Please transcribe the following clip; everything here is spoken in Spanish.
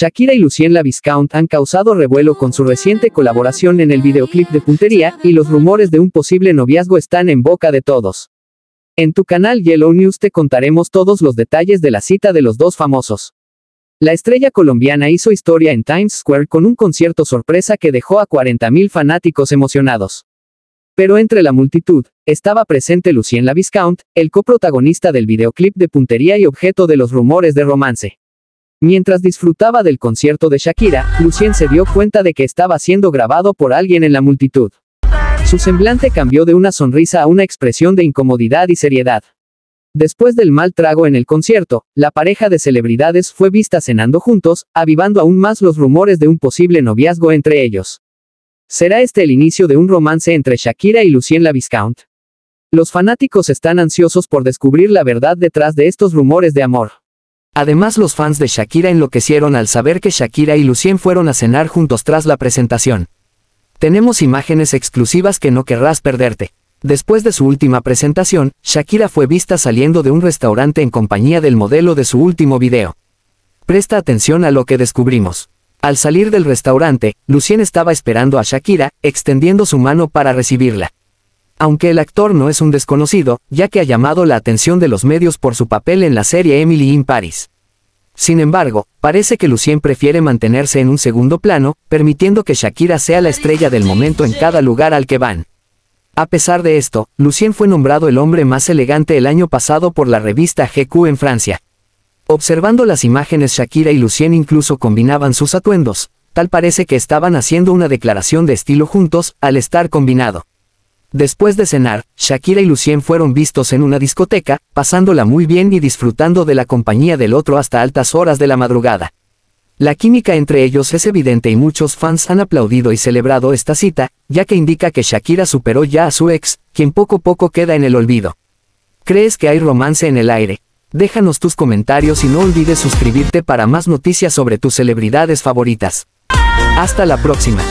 Shakira y Lucien La Viscount han causado revuelo con su reciente colaboración en el videoclip de Puntería, y los rumores de un posible noviazgo están en boca de todos. En tu canal Yellow News te contaremos todos los detalles de la cita de los dos famosos. La estrella colombiana hizo historia en Times Square con un concierto sorpresa que dejó a 40.000 fanáticos emocionados. Pero entre la multitud, estaba presente Lucien La Viscount, el coprotagonista del videoclip de puntería y objeto de los rumores de romance. Mientras disfrutaba del concierto de Shakira, Lucien se dio cuenta de que estaba siendo grabado por alguien en la multitud. Su semblante cambió de una sonrisa a una expresión de incomodidad y seriedad. Después del mal trago en el concierto, la pareja de celebridades fue vista cenando juntos, avivando aún más los rumores de un posible noviazgo entre ellos. ¿Será este el inicio de un romance entre Shakira y Lucien la Viscount? Los fanáticos están ansiosos por descubrir la verdad detrás de estos rumores de amor. Además los fans de Shakira enloquecieron al saber que Shakira y Lucien fueron a cenar juntos tras la presentación. Tenemos imágenes exclusivas que no querrás perderte. Después de su última presentación, Shakira fue vista saliendo de un restaurante en compañía del modelo de su último video. Presta atención a lo que descubrimos. Al salir del restaurante, Lucien estaba esperando a Shakira, extendiendo su mano para recibirla. Aunque el actor no es un desconocido, ya que ha llamado la atención de los medios por su papel en la serie Emily in Paris. Sin embargo, parece que Lucien prefiere mantenerse en un segundo plano, permitiendo que Shakira sea la estrella del momento en cada lugar al que van. A pesar de esto, Lucien fue nombrado el hombre más elegante el año pasado por la revista GQ en Francia. Observando las imágenes Shakira y Lucien incluso combinaban sus atuendos, tal parece que estaban haciendo una declaración de estilo juntos, al estar combinado. Después de cenar, Shakira y Lucien fueron vistos en una discoteca, pasándola muy bien y disfrutando de la compañía del otro hasta altas horas de la madrugada. La química entre ellos es evidente y muchos fans han aplaudido y celebrado esta cita, ya que indica que Shakira superó ya a su ex, quien poco a poco queda en el olvido. ¿Crees que hay romance en el aire? Déjanos tus comentarios y no olvides suscribirte para más noticias sobre tus celebridades favoritas. Hasta la próxima.